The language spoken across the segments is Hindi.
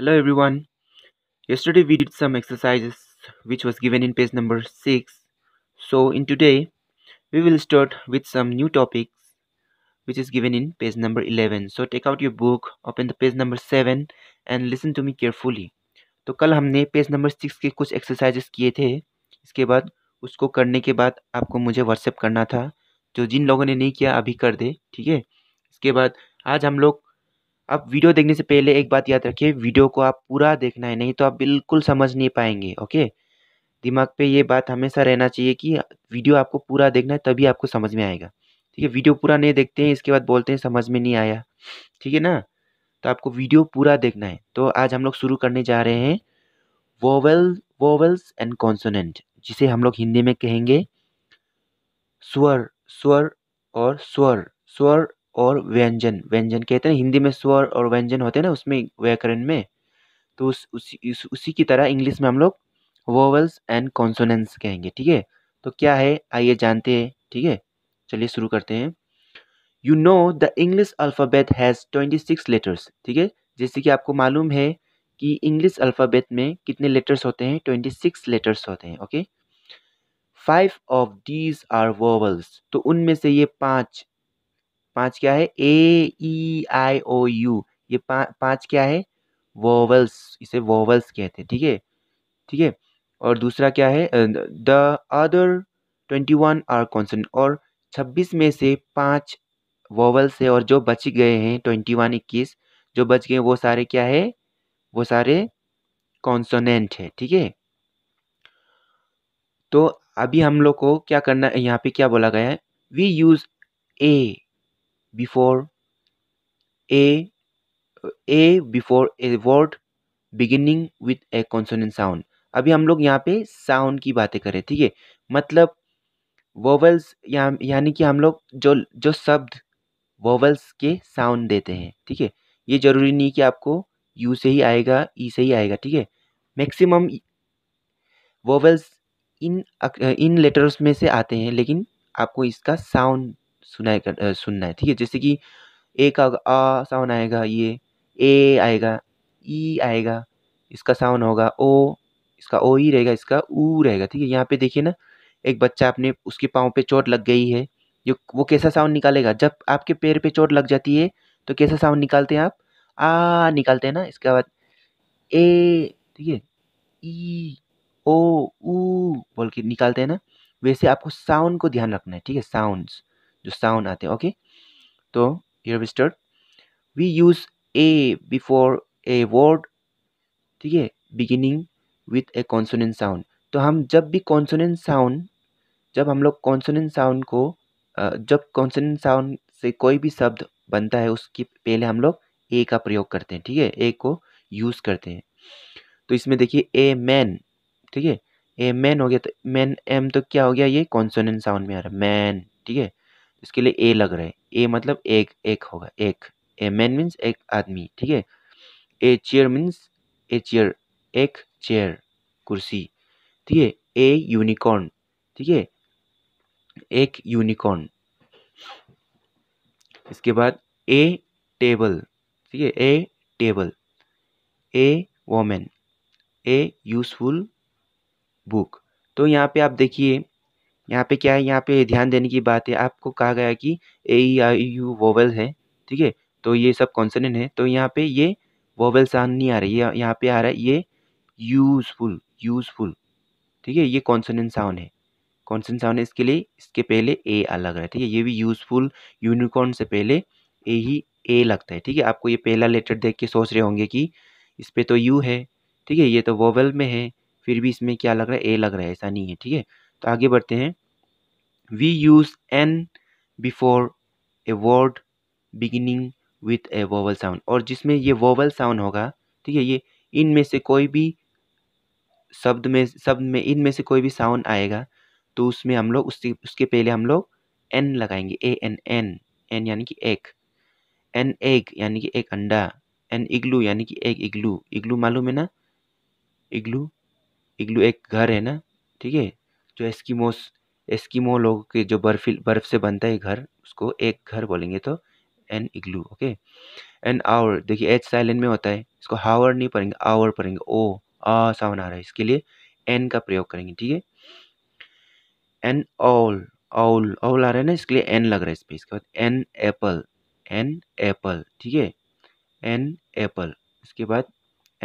Hello everyone. Yesterday we did some exercises which was given in page number 6. So in today we will start with some new topics which is given in page number 11. So take out your book, open the page number 7 and listen to me carefully. तो कल हमने पेज नंबर सिक्स के कुछ एक्सरसाइजेस किए थे इसके बाद उसको करने के बाद आपको मुझे व्हाट्सएप करना था जो जिन लोगों ने नहीं किया अभी कर दे ठीक है इसके बाद आज हम लोग आप वीडियो देखने से पहले एक बात याद रखिए वीडियो को आप पूरा देखना है नहीं तो आप बिल्कुल समझ नहीं पाएंगे ओके दिमाग पे ये बात हमेशा रहना चाहिए कि वीडियो आपको पूरा देखना है तभी आपको समझ में आएगा ठीक है वीडियो पूरा नहीं देखते हैं इसके बाद बोलते हैं समझ में नहीं आया ठीक है ना तो आपको वीडियो पूरा देखना है तो आज हम लोग शुरू करने जा रहे हैं वोवेल वोवेल्स एंड कॉन्सोनेंट जिसे हम लोग हिंदी में कहेंगे स्वर स्वर और स्वर स्वर और व्यंजन व्यंजन कहते हैं हिंदी में स्वर और व्यंजन होते हैं ना उसमें व्याकरण में तो उस उसी उस, उसी की तरह इंग्लिश में हम लोग वोवल्स एंड कॉन्सोनेंस कहेंगे ठीक है तो क्या है आइए जानते हैं ठीक है चलिए शुरू करते हैं you know the English alphabet has twenty six letters ठीक है जैसे कि आपको मालूम है कि इंग्लिश अल्फ़ाबेट में कितने लेटर्स होते हैं ट्वेंटी सिक्स लेटर्स होते हैं okay five of these are vowels तो उनमें से ये पाँच पांच क्या है ए ई आई ओ यू ये पा, पांच क्या है वोवल्स इसे वोवल्स कहते हैं ठीक है ठीक है और दूसरा क्या है the other twenty one are consonant और छब्बीस में से पाँच वोवल्स है और जो बच गए हैं ट्वेंटी वन इक्कीस जो बच गए वो सारे क्या है वो सारे कॉन्सोनेंट है ठीक है तो अभी हम लोग को क्या करना है यहाँ पे क्या बोला गया है we use a before a a before a word beginning with a consonant sound अभी हम लोग यहाँ पे साउंड की बातें करें ठीक है मतलब vowels या यानी कि हम लोग जो जो शब्द vowels के साउंड देते हैं ठीक है ये ज़रूरी नहीं कि आपको यू से ही आएगा ई e से ही आएगा ठीक है मैक्सिमम वोवल्स इन इन लेटर्स में से आते हैं लेकिन आपको इसका साउंड सुनाए कर सुनना है ठीक है जैसे कि ए का आ साउंड आएगा ये ए आएगा ई आएगा इसका साउंड होगा ओ इसका ओ ही रहेगा इसका ऊ रहेगा ठीक है यहाँ पे देखिए ना एक बच्चा अपने उसके पाँव पे चोट लग गई है जो वो कैसा साउंड निकालेगा जब आपके पैर पे चोट लग जाती है तो कैसा साउंड निकालते हैं आप आ निकालते हैं ना इसके बाद ए ठीक है ई ओ ऊ बोल के निकालते हैं ना वैसे आपको साउंड को ध्यान रखना है ठीक है साउंड्स जो साउंड आते हैं ओके तो your we start we use a before a word ठीक है beginning with a consonant sound तो हम जब भी कॉन्सोनेंट साउंड जब हम लोग कॉन्सोनेंट साउंड को जब कॉन्सोनेंट साउंड से कोई भी शब्द बनता है उसके पहले हम लोग ए का प्रयोग करते हैं ठीक है ए को यूज़ करते हैं तो इसमें देखिए ए मैन ठीक है ए मैन हो गया तो मैन एम तो क्या हो गया ये कॉन्सोनेंट साउंड में आ रहा है मैन ठीक है इसके लिए ए लग रहा है ए मतलब एक एक होगा एक ए मैन मीन्स एक आदमी ठीक है a chair means a chair एक चेयर कुर्सी ठीक है ए यूनिकॉर्न ठीक है एक यूनिकॉर्न इसके बाद ए टेबल ठीक है a table a women a useful book तो यहाँ पे आप देखिए यहाँ पे क्या है यहाँ पे ध्यान देने की बात है आपको कहा गया कि ए ई आई यू वोवेल है ठीक है तो ये सब कॉन्सनेंट है तो यहाँ पे ये वोवेल साउंड नहीं आ रही है यहाँ पे आ रहा है ये यूजफुल यूजफुल ठीक है ये कॉन्सनेंट साउंड है कॉन्सनेंट साउंड है इसके लिए इसके पहले ए अलग रहा है ठीक है ये भी यूजफुल यूनिकॉर्न से पहले ए ही ए लगता है ठीक है आपको ये पहला लेटर देख के सोच रहे होंगे कि इस पर तो यू है ठीक है ये तो वोवेल में है फिर भी इसमें क्या लग रहा है ए लग रहा है ऐसा नहीं है ठीक है तो आगे बढ़ते हैं We use n before a word beginning with a vowel sound और जिसमें ये vowel sound होगा ठीक है ये इन में से कोई भी शब्द में शब्द में इन में से कोई भी साउंड आएगा तो उसमें हम लोग उसके उसके पहले हम लोग एन लगाएंगे ए एन एन एन यानी कि एक एन एग यानी कि एक अंडा एन इग्लू यानी कि एक इग्लू इग्लू मालूम है ना इग्लू इग्लू एक घर है ना ठीक है जो एस्किमोस एस्किमो लोगों के जो बर्फी बर्फ से बनता है घर उसको एक घर बोलेंगे तो an igloo okay an hour देखिए एच साइलेंट में होता है इसको हावर नहीं पढ़ेंगे आवर पढ़ेंगे ओ आ साउंड आ रहा है इसके लिए एन का प्रयोग करेंगे ठीक है एन ऑल ऑल ऑल आ रहा है ना इसके लिए एन लग रहा है इस पर इसके बाद एन एप्पल एन एप्पल ठीक है एन एप्पल इसके बाद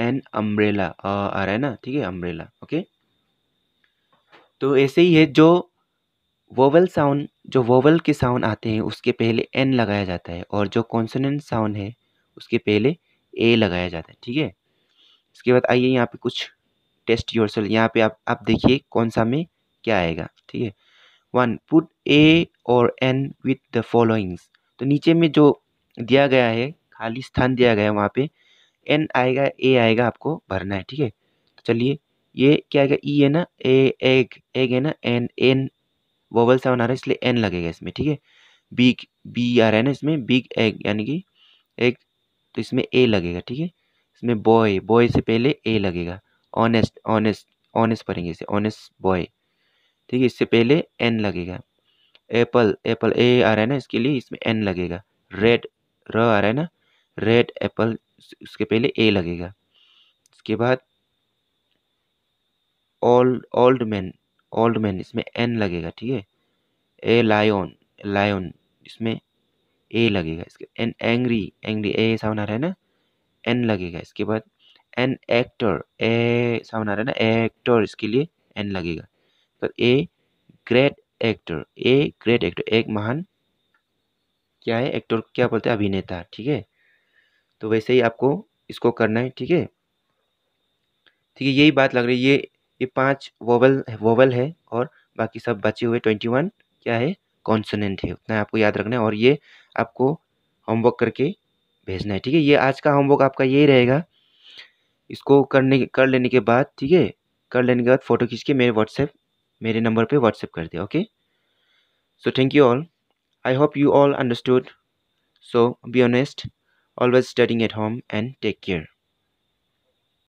एन अम्ब्रेला आ रहा है ना ठीक है अम्ब्रेला ओके तो ऐसे ही है जो वोवल साउंड जो वोवल के साउंड आते हैं उसके पहले एन लगाया जाता है और जो कॉन्सनेंट साउंड है उसके पहले ए लगाया जाता है ठीक है इसके बाद आइए यहाँ पे कुछ टेस्ट योर सेल यहाँ पे आप आप देखिए कौन सा में क्या आएगा ठीक है वन पुट ए और एन विथ द फॉलोइंग्स तो नीचे में जो दिया गया है खाली स्थान दिया गया है वहाँ पे एन आएगा ए आएगा आपको भरना है ठीक है तो चलिए ये क्या आएगा ई e है ना ए एग एग है ना एन एन वोवल सेवन आ रहा है इसलिए एन लगेगा इसमें ठीक है बिग बी आ रहा है ना इसमें बिग एग यानी कि एग तो इसमें ए लगेगा ठीक है इसमें बॉय बॉय से पहले ए लगेगा ऑनेस्ट ऑनेस्ट ऑनेस्ट पढ़ेंगे इसे ऑनेस्ट बॉय ठीक है इससे पहले एन लगेगा एप्पल एप्पल ए आ रहा है ना इसके लिए इसमें एन लगेगा रेड र आ रहा है ना रेड एप्पल उसके पहले ए लगेगा इसके बाद old old man old man इसमें एन लगेगा ठीक है ए लायन लायन इसमें ए लगेगा इसके एन एंग्री एंग्री ए ऐसा आ रहा है ना एन लगेगा इसके बाद एन एक्टर ए ऐसा बना रहा है ना एक्टर इसके लिए एन लगेगा तो a great actor a great actor एक महान क्या है एक्टर को क्या बोलते हैं अभिनेता ठीक है तो वैसे ही आपको इसको करना है ठीक है ठीक है यही बात लग रही है ये ये पांच वोवल वोवल है और बाकी सब बचे हुए ट्वेंटी वन क्या है कॉन्सनेंट है उतना आपको याद रखना है और ये आपको होमवर्क करके भेजना है ठीक है ये आज का होमवर्क आपका यही रहेगा इसको करने कर लेने के बाद ठीक है कर लेने के बाद फ़ोटो खींच के मेरे व्हाट्सएप मेरे नंबर पर व्हाट्सएप कर दे okay so thank you all I hope you all understood so be honest always studying at home and take care